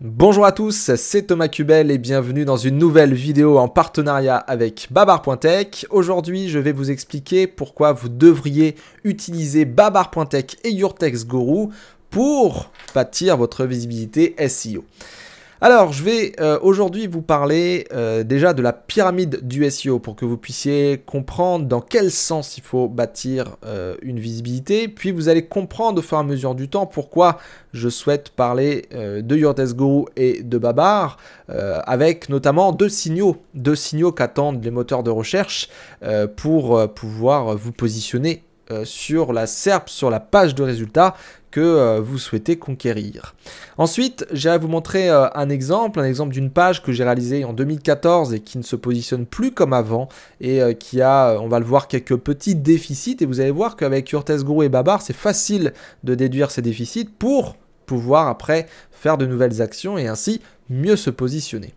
Bonjour à tous, c'est Thomas Kubel et bienvenue dans une nouvelle vidéo en partenariat avec Babar.tech. Aujourd'hui, je vais vous expliquer pourquoi vous devriez utiliser Babar.tech et Yurtex Guru pour bâtir votre visibilité SEO. Alors, je vais euh, aujourd'hui vous parler euh, déjà de la pyramide du SEO pour que vous puissiez comprendre dans quel sens il faut bâtir euh, une visibilité. Puis vous allez comprendre au fur et à mesure du temps pourquoi je souhaite parler de Your go Guru et de Babar avec notamment deux signaux, deux signaux qu'attendent les moteurs de recherche pour pouvoir vous positionner euh, sur la SERP, sur la page de résultats que euh, vous souhaitez conquérir. Ensuite, j'irai vous montrer euh, un exemple, un exemple d'une page que j'ai réalisée en 2014 et qui ne se positionne plus comme avant et qui a, on va le voir, quelques petits déficits et vous allez voir qu'avec Urtes et Babar, c'est facile de déduire ces déficits pour pouvoir après faire de nouvelles actions et ainsi mieux se positionner.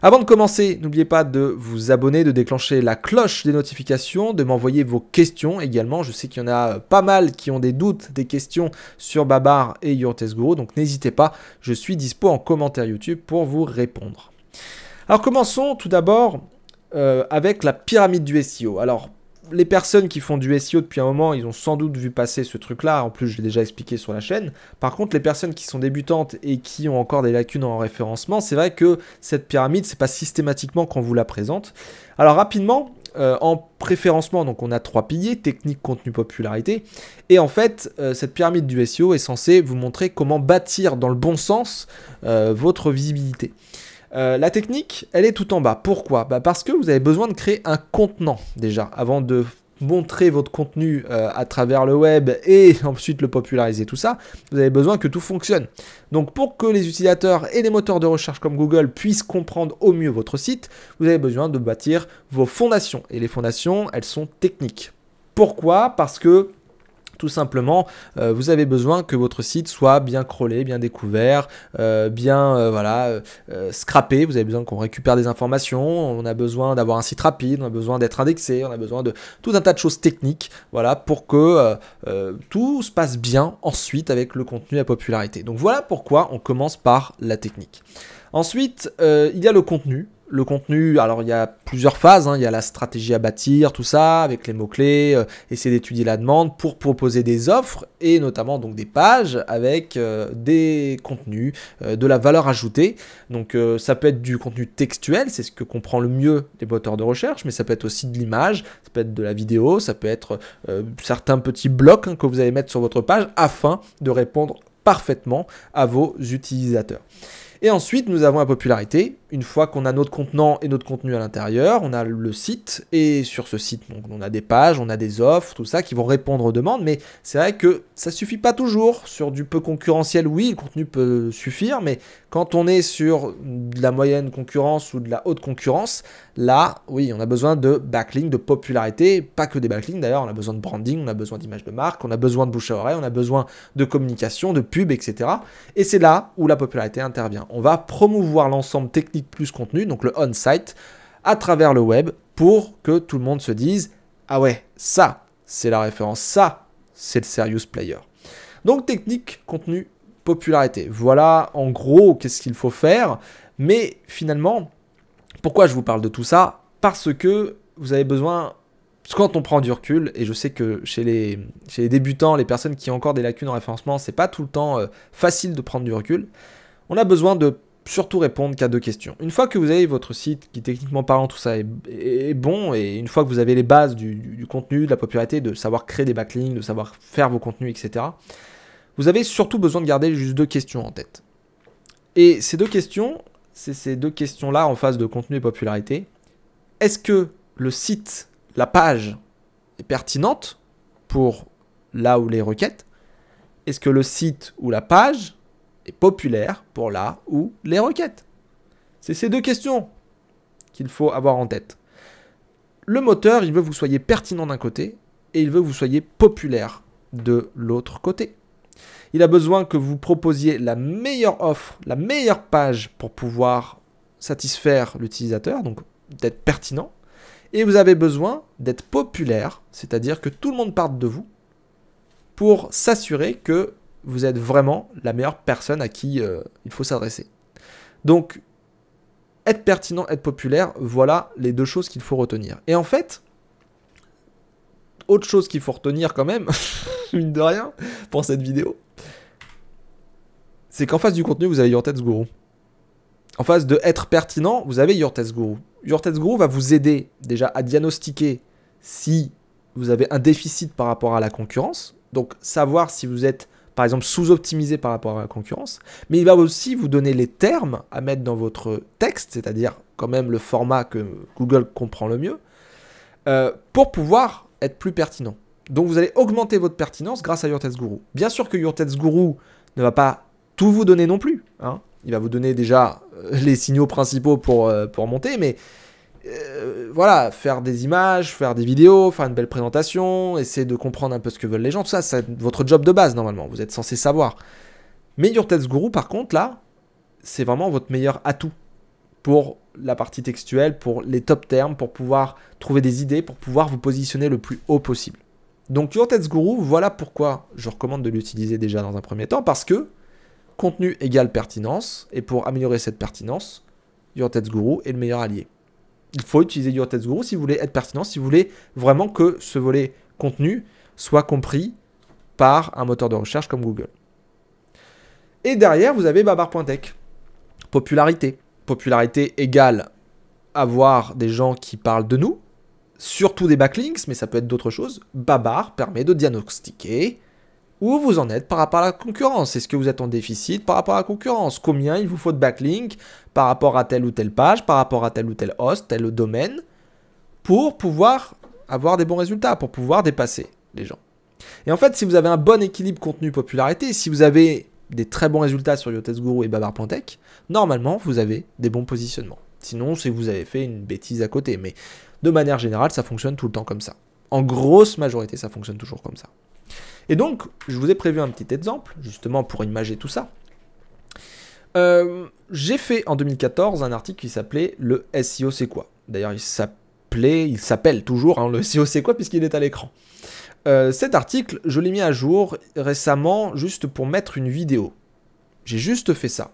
Avant de commencer, n'oubliez pas de vous abonner, de déclencher la cloche des notifications, de m'envoyer vos questions également. Je sais qu'il y en a pas mal qui ont des doutes, des questions sur Babar et Your donc n'hésitez pas, je suis dispo en commentaire YouTube pour vous répondre. Alors commençons tout d'abord euh, avec la pyramide du SEO. Alors les personnes qui font du SEO depuis un moment, ils ont sans doute vu passer ce truc-là. En plus, je l'ai déjà expliqué sur la chaîne. Par contre, les personnes qui sont débutantes et qui ont encore des lacunes en référencement, c'est vrai que cette pyramide, c'est pas systématiquement qu'on vous la présente. Alors rapidement, euh, en préférencement, donc on a trois piliers, technique, contenu, popularité. Et en fait, euh, cette pyramide du SEO est censée vous montrer comment bâtir dans le bon sens euh, votre visibilité. Euh, la technique, elle est tout en bas. Pourquoi bah, Parce que vous avez besoin de créer un contenant déjà avant de montrer votre contenu euh, à travers le web et ensuite le populariser tout ça, vous avez besoin que tout fonctionne. Donc pour que les utilisateurs et les moteurs de recherche comme Google puissent comprendre au mieux votre site, vous avez besoin de bâtir vos fondations. Et les fondations, elles sont techniques. Pourquoi Parce que tout simplement, euh, vous avez besoin que votre site soit bien crawlé, bien découvert, euh, bien euh, voilà, scrappé. Vous avez besoin qu'on récupère des informations. On a besoin d'avoir un site rapide. On a besoin d'être indexé. On a besoin de tout un tas de choses techniques, voilà, pour que tout se passe bien ensuite avec le contenu et la popularité. Donc voilà pourquoi on commence par la technique. Ensuite, il y a le contenu le contenu, alors il y a plusieurs phases, hein. il y a la stratégie à bâtir, tout ça, avec les mots-clés, euh, essayer d'étudier la demande pour proposer des offres et notamment donc des pages avec euh, des contenus, euh, de la valeur ajoutée. Donc ça peut être du contenu textuel, c'est ce que comprend le mieux les moteurs de recherche, mais ça peut être aussi de l'image, ça peut être de la vidéo, ça peut être certains petits blocs hein, que vous allez mettre sur votre page afin de répondre parfaitement à vos utilisateurs. Et ensuite, nous avons la popularité, une fois qu'on a notre contenant et notre contenu à l'intérieur, on a le site et sur ce site, donc, on a des pages, on a des offres, tout ça qui vont répondre aux demandes. Mais c'est vrai que ça suffit pas toujours. Sur du peu concurrentiel, oui, le contenu peut suffire, mais quand on est sur de la moyenne concurrence ou de la haute concurrence, là, oui, on a besoin de backlink, de popularité, pas que des backlinks d'ailleurs. On a besoin de branding, on a besoin d'image de marque, on a besoin de bouche à oreille, on a besoin de communication, de pub, etc. Et c'est là où la popularité intervient. On va promouvoir l'ensemble technique plus contenu, donc le on-site, à travers le web pour que tout le monde se dise Ah ouais, ça, c'est la référence, ça, c'est le serious player. Donc technique, contenu, popularité. Voilà en gros qu'est-ce qu'il faut faire. Mais finalement, pourquoi je vous parle de tout ça Parce que vous avez besoin quand on prend du recul, et je sais que chez les, chez les, débutants, les personnes qui ont encore des lacunes en référencement, c'est pas tout le temps euh, facile de prendre du recul, on a besoin de surtout répondre qu'à deux questions. Une fois que vous avez votre site, qui techniquement parlant, tout ça est, bon, et une fois que vous avez les bases du, contenu, de la popularité, de savoir créer des backlinks, de savoir faire vos contenus, etc., vous avez surtout besoin de garder juste deux questions en tête. Et ces deux questions, c'est ces deux questions-là en phase de contenu et popularité. Est-ce que le site, la page, est pertinente pour là où les requêtes Est-ce que le site ou la page populaire pour là ou les requêtes C'est ces deux questions qu'il faut avoir en tête. Le moteur, il veut que vous soyez pertinent d'un côté et il veut que vous soyez populaire de l'autre côté. Il a besoin que vous proposiez la meilleure offre, la meilleure page pour pouvoir satisfaire l'utilisateur, donc d'être pertinent. Et vous avez besoin d'être populaire, c'est-à-dire que tout le monde parte de vous pour s'assurer que vous êtes vraiment la meilleure personne à qui euh, il faut s'adresser. Donc, être pertinent, être populaire, voilà les deux choses qu'il faut retenir. Et en fait, autre chose qu'il faut retenir quand même, mine de rien, pour cette vidéo, c'est qu'en face du contenu, vous avez Your En face de être pertinent, vous avez Your Test va vous aider déjà à diagnostiquer si vous avez un déficit par rapport à la concurrence, donc savoir si vous êtes par exemple sous-optimisé par rapport à la concurrence, mais il va aussi vous donner les termes à mettre dans votre texte, c'est-à-dire quand même le format que Google comprend le mieux, euh, pour pouvoir être plus pertinent. Donc vous allez augmenter votre pertinence grâce à Your Guru. Bien sûr que Your Guru ne va pas tout vous donner non plus. Hein. Il va vous donner déjà euh, les signaux principaux pour, euh, pour monter, mais euh, voilà, faire des images, faire des vidéos, faire une belle présentation, essayer de comprendre un peu ce que veulent les gens, tout ça, c'est votre job de base normalement, vous êtes censé savoir. Mais Your Guru, par contre, là, c'est vraiment votre meilleur atout pour la partie textuelle, pour les top termes, pour pouvoir trouver des idées, pour pouvoir vous positionner le plus haut possible. Donc Your Guru, voilà pourquoi je recommande de l'utiliser déjà dans un premier temps, parce que contenu égale pertinence, et pour améliorer cette pertinence, Your Guru est le meilleur allié il faut utiliser du Guru si vous voulez être pertinent, si vous voulez vraiment que ce volet contenu soit compris par un moteur de recherche comme Google. Et derrière, vous avez babar.tech. Popularité. Popularité égale avoir des gens qui parlent de nous, surtout des backlinks, mais ça peut être d'autres choses. Babar permet de diagnostiquer où vous en êtes par rapport à la concurrence. Est-ce que vous êtes en déficit par rapport à la concurrence Combien il vous faut de backlink par rapport à telle ou telle page, par rapport à tel ou tel host, tel domaine, pour pouvoir avoir des bons résultats, pour pouvoir dépasser les gens. Et en fait, si vous avez un bon équilibre contenu-popularité, si vous avez des très bons résultats sur Guru et Babar normalement, vous avez des bons positionnements. Sinon, c'est que vous avez fait une bêtise à côté. Mais de manière générale, ça fonctionne tout le temps comme ça. En grosse majorité, ça fonctionne toujours comme ça. Et donc, je vous ai prévu un petit exemple, justement pour imager tout ça. Euh, j'ai fait en 2014 un article qui s'appelait Le SEO c'est quoi D'ailleurs, il s'appelait, il s'appelle toujours hein, Le SEO c'est quoi puisqu'il est à l'écran. Euh, cet article, je l'ai mis à jour récemment juste pour mettre une vidéo. J'ai juste fait ça.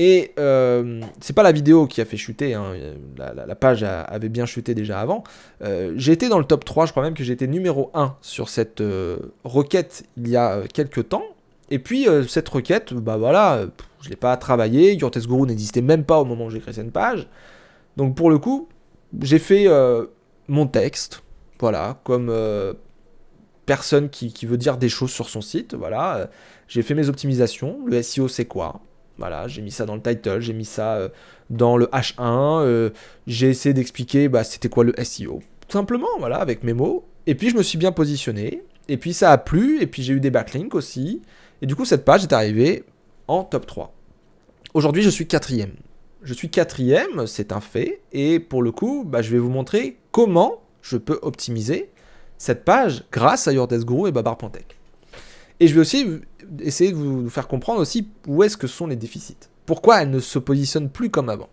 Et euh, c'est pas la vidéo qui a fait chuter, hein. la, page avait bien chuté déjà avant. Euh, j'étais dans le top 3, je crois même que j'étais numéro 1 sur cette euh, requête il y a euh, quelques temps. Et puis euh, cette requête, bah voilà, je ne l'ai pas travaillée, Yurtes Guru n'existait même pas au moment où j'ai créé cette page. Donc pour le coup, j'ai fait mon texte, voilà, comme personne qui, qui, veut dire des choses sur son site, voilà. J'ai fait mes optimisations, le SEO c'est quoi, voilà, j'ai mis ça dans le title, j'ai mis ça euh, dans le H1, euh, j'ai essayé d'expliquer bah, c'était quoi le SEO. Tout simplement, voilà, avec mes mots. Et puis je me suis bien positionné, et puis ça a plu, et puis j'ai eu des backlinks aussi. Et du coup, cette page est arrivée en top 3. Aujourd'hui, je suis quatrième. Je suis quatrième, c'est un fait, et pour le coup, bah, je vais vous montrer comment je peux optimiser cette page grâce à Your Desk et Babar Et je vais aussi essayer de vous, faire comprendre aussi où est-ce que sont les déficits. Pourquoi elles ne se positionnent plus comme avant.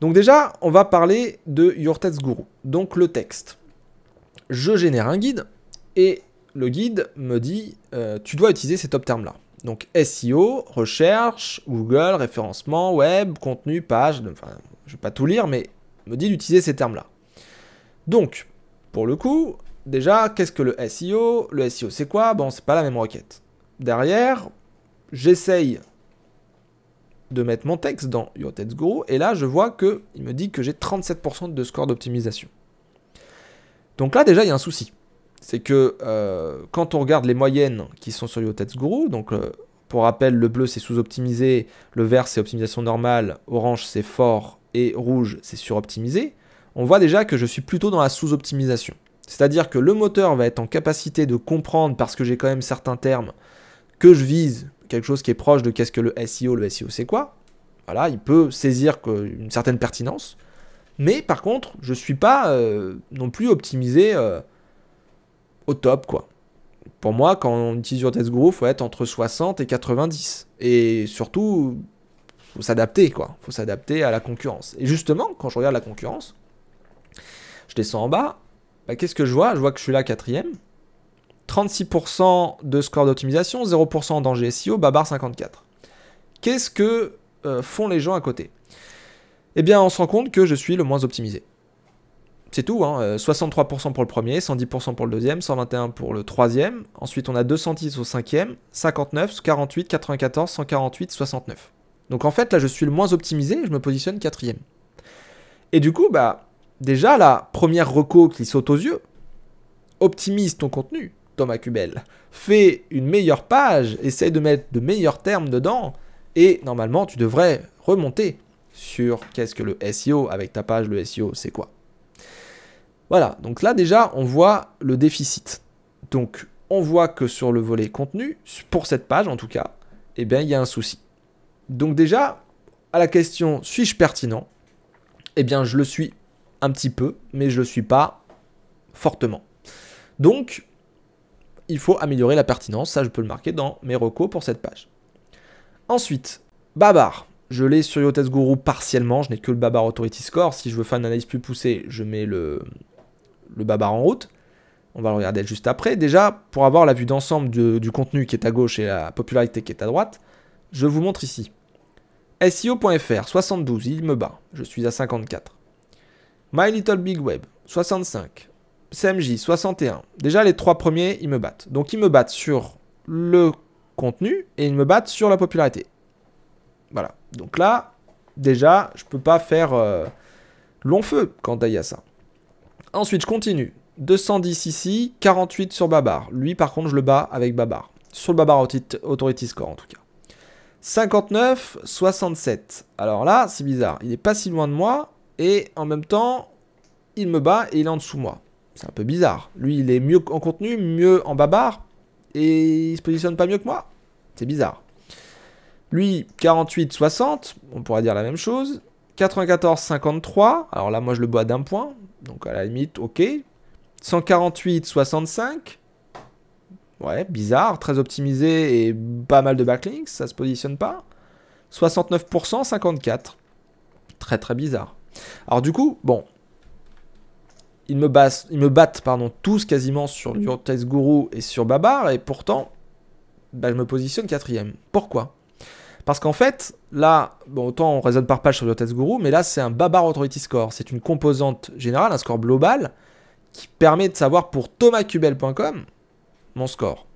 Donc déjà, on va parler de Your Guru, donc le texte. Je génère un guide et le guide me dit euh, tu dois utiliser ces top termes là. Donc SEO, recherche, Google, référencement, web, contenu, page, enfin je vais pas tout lire mais me dit d'utiliser ces termes là. Donc pour le coup, déjà qu'est-ce que le SEO Le SEO c'est quoi Bon, c'est pas la même requête derrière, j'essaye de mettre mon texte dans Yotetsguru, et là je vois que il me dit que j'ai 37% de score d'optimisation. Donc là déjà il y a un souci. C'est que euh, quand on regarde les moyennes qui sont sur Yotets Guru, donc euh, pour rappel le bleu c'est sous-optimisé, le vert c'est optimisation normale, orange c'est fort et rouge c'est suroptimisé, on voit déjà que je suis plutôt dans la sous-optimisation. C'est-à-dire que le moteur va être en capacité de comprendre, parce que j'ai quand même certains termes, que je vise quelque chose qui est proche de qu'est-ce que le SEO, le SEO c'est quoi, voilà, il peut saisir une certaine pertinence, mais par contre, je ne suis pas euh, non plus optimisé euh, au top, quoi. Pour moi, quand on utilise test il faut être entre 60 et 90. Et surtout, faut s'adapter, quoi. faut s'adapter à la concurrence. Et justement, quand je regarde la concurrence, je descends en bas, bah, qu'est-ce que je vois Je vois que je suis là quatrième, 36% de score d'optimisation, 0% dans SEO, Babar 54. Qu'est-ce que euh, font les gens à côté Eh bien, on se rend compte que je suis le moins optimisé. C'est tout, 63% hein. euh, pour le premier, 110% pour le deuxième, 121% pour le troisième. Ensuite, on a 210 au cinquième, 59, 48, 94, 148, 69. Donc en fait, là, je suis le moins optimisé je me positionne quatrième. Et du coup, bah, déjà, la première reco qui saute aux yeux, optimise ton contenu ma cubelle. Fais une meilleure page, essaye de mettre de meilleurs termes dedans, et normalement, tu devrais remonter sur qu'est-ce que le SEO avec ta page, le SEO, c'est quoi. Voilà, donc là déjà, on voit le déficit. Donc, on voit que sur le volet contenu, pour cette page en tout cas, eh bien, il y a un souci. Donc déjà, à la question « suis-je pertinent ?» Eh bien, je le suis un petit peu, mais je ne le suis pas fortement. Donc, il faut améliorer la pertinence, ça je peux le marquer dans mes recos pour cette page. Ensuite, Babar. Je l'ai sur YotesGuru partiellement, je n'ai que le Babar Authority Score. Si je veux faire une analyse plus poussée, je mets le, le Babar en route. On va le regarder juste après. Déjà, pour avoir la vue d'ensemble du contenu qui est à gauche et la popularité qui est à droite, je vous montre ici. SEO.fr, 72, il me bat. Je suis à 54. My Little Big Web, 65. CMJ 61. Déjà, les trois premiers, ils me battent. Donc, ils me battent sur le contenu et ils me battent sur la popularité. Voilà. Donc là, déjà, je peux pas faire euh, long feu quand il y a ça. Ensuite, je continue. 210 ici, 48 sur Babar. Lui, par contre, je le bats avec Babar. Sur le Babar Authority Score, en tout cas. 59, 67. Alors là, c'est bizarre. Il est pas si loin de moi. Et en même temps, il me bat et il est en dessous de moi. C'est un peu bizarre. Lui, il est mieux en contenu, mieux en babar, et il se positionne pas mieux que moi. C'est bizarre. Lui, 48-60, on pourrait dire la même chose. 94-53, alors là, moi, je le bois d'un point, donc à la limite, ok. 148-65, ouais, bizarre, très optimisé et pas mal de backlinks, ça se positionne pas. 69%, 54. Très très bizarre. Alors du coup, bon, ils me, battent pardon, tous quasiment sur Test Guru et sur Babar, et pourtant, bah, je me positionne quatrième. Pourquoi Parce qu'en fait, là, autant on raisonne par page sur Test Guru, mais là, c'est un Babar Authority Score. C'est une composante générale, un score global, qui permet de savoir pour thomascubel.com mon score.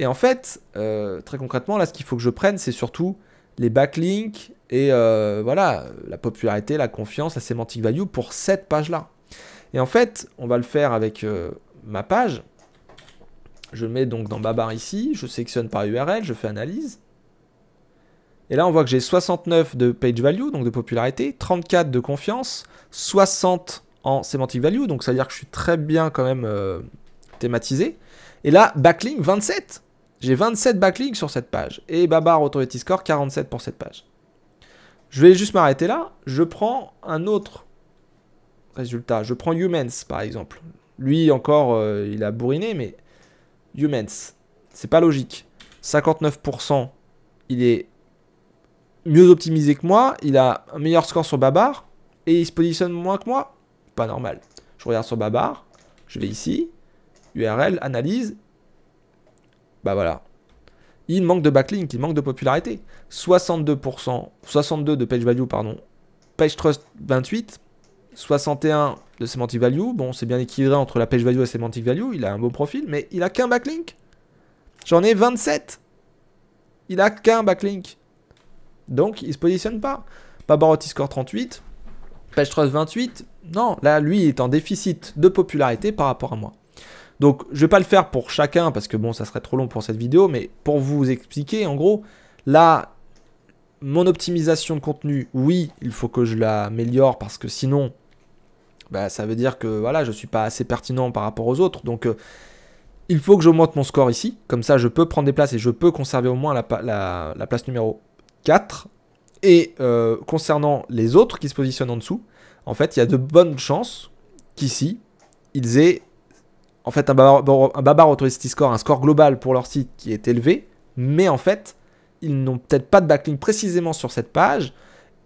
Et en fait, euh, très concrètement, là, ce qu'il faut que je prenne, c'est surtout les backlinks et euh, voilà, la popularité, la confiance, la sémantique value pour cette page-là. Et en fait, on va le faire avec euh, ma page. Je mets donc dans Babar ici, je sélectionne par URL, je fais analyse. Et là, on voit que j'ai 69 de page value, donc de popularité, 34 de confiance, 60 en semantic value, donc ça veut dire que je suis très bien quand même euh, thématisé. Et là, backlink 27. J'ai 27 backlinks sur cette page. Et Babar Authority Score 47 pour cette page. Je vais juste m'arrêter là. Je prends un autre Résultat, je prends Humans par exemple. Lui encore, euh, il a bourriné, mais Humans, c'est pas logique. 59%, il est mieux optimisé que moi, il a un meilleur score sur Babar, et il se positionne moins que moi. Pas normal. Je regarde sur Babar, je vais ici, URL, analyse. Bah voilà. Il manque de backlink, il manque de popularité. 62%, 62 de page value, pardon. Page trust 28, 61 de semantic value. Bon, c'est bien équilibré entre la page value et semantic value. Il a un beau profil, mais il a qu'un backlink. J'en ai 27. Il a qu'un backlink. Donc, il se positionne pas. Pabarotti score 38. Page 28. Non, là, lui, il est en déficit de popularité par rapport à moi. Donc, je vais pas le faire pour chacun parce que bon, ça serait trop long pour cette vidéo, mais pour vous expliquer, en gros, là, mon optimisation de contenu, oui, il faut que je l'améliore parce que sinon, bah, ça veut dire que voilà, je suis pas assez pertinent par rapport aux autres. Donc, euh, il faut que j'augmente mon score ici. Comme ça, je peux prendre des places et je peux conserver au moins la, place numéro 4. Et euh, concernant les autres qui se positionnent en dessous, en fait, il y a de bonnes chances qu'ici, ils aient en fait un Babar, un babar Authority Score, un score global pour leur site qui est élevé, mais en fait, ils n'ont peut-être pas de backlink précisément sur cette page,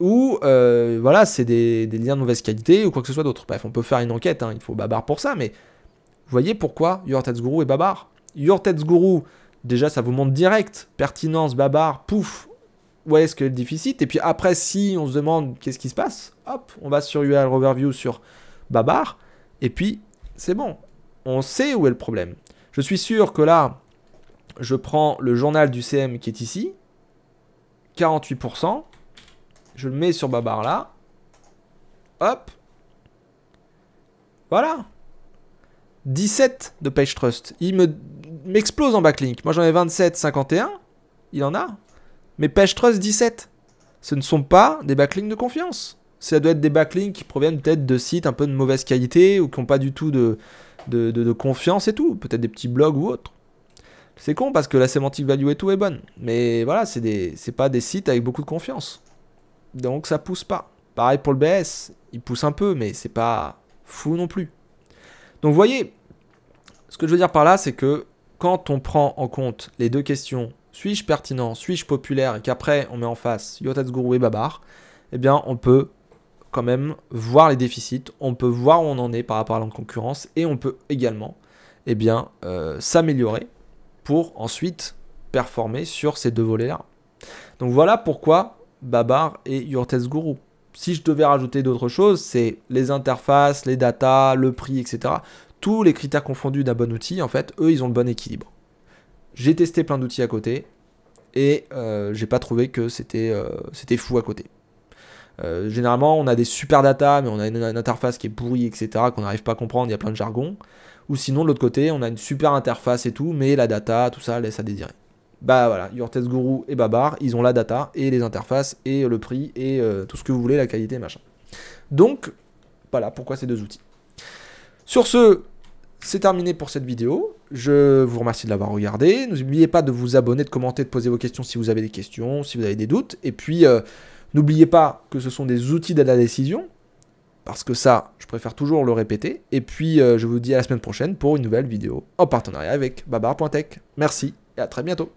ou euh, voilà, c'est des, liens de mauvaise qualité ou quoi que ce soit d'autre. Bref, on peut faire une enquête, hein, il faut Babar pour ça, mais vous voyez pourquoi Your Tets Guru est Babar Your Tets Guru, déjà ça vous montre direct, pertinence, Babar, pouf, où est-ce que le déficit Et puis après, si on se demande qu'est-ce qui se passe, hop, on va sur URL Overview sur Babar, et puis c'est bon, on sait où est le problème. Je suis sûr que là, je prends le journal du CM qui est ici, 48%, je le mets sur ma barre là. Hop. Voilà. 17 de Page Trust. Il me m'explose en backlink. Moi j'en ai 27, 51. Il en a. Mais Page Trust 17. Ce ne sont pas des backlinks de confiance. Ça doit être des backlinks qui proviennent peut-être de sites un peu de mauvaise qualité ou qui n'ont pas du tout de, de, confiance et tout. Peut-être des petits blogs ou autres. C'est con parce que la sémantique value et tout est bonne. Mais voilà, c'est pas des sites avec beaucoup de confiance. Donc ça pousse pas. Pareil pour le BS, il pousse un peu, mais c'est pas fou non plus. Donc vous voyez, ce que je veux dire par là, c'est que quand on prend en compte les deux questions, suis-je pertinent, suis-je populaire, et qu'après on met en face Yotatsuguru et Babar, eh bien on peut quand même voir les déficits, on peut voir où on en est par rapport à la concurrence, et on peut également eh bien, euh, s'améliorer pour ensuite performer sur ces deux volets-là. Donc voilà pourquoi Babar et Yurtes Guru. Si je devais rajouter d'autres choses, c'est les interfaces, les datas, le prix, etc. Tous les critères confondus d'un bon outil, en fait, eux, ils ont le bon équilibre. J'ai testé plein d'outils à côté et je euh, j'ai pas trouvé que c'était euh, fou à côté. Euh, généralement, on a des super data, mais on a une, interface qui est pourrie, etc., qu'on n'arrive pas à comprendre, il y a plein de jargon. Ou sinon, de l'autre côté, on a une super interface et tout, mais la data, tout ça, laisse à désirer bah voilà, Your Test et Babar, ils ont la data et les interfaces et euh, le prix et euh, tout ce que vous voulez, la qualité, machin. Donc, voilà pourquoi ces deux outils. Sur ce, c'est terminé pour cette vidéo. Je vous remercie de l'avoir regardé. N'oubliez pas de vous abonner, de commenter, de poser vos questions si vous avez des questions, si vous avez des doutes. Et puis, euh, n'oubliez pas que ce sont des outils d'aide à la décision. Parce que ça, je préfère toujours le répéter. Et puis, je vous dis à la semaine prochaine pour une nouvelle vidéo en partenariat avec babar.tech. Merci et à très bientôt.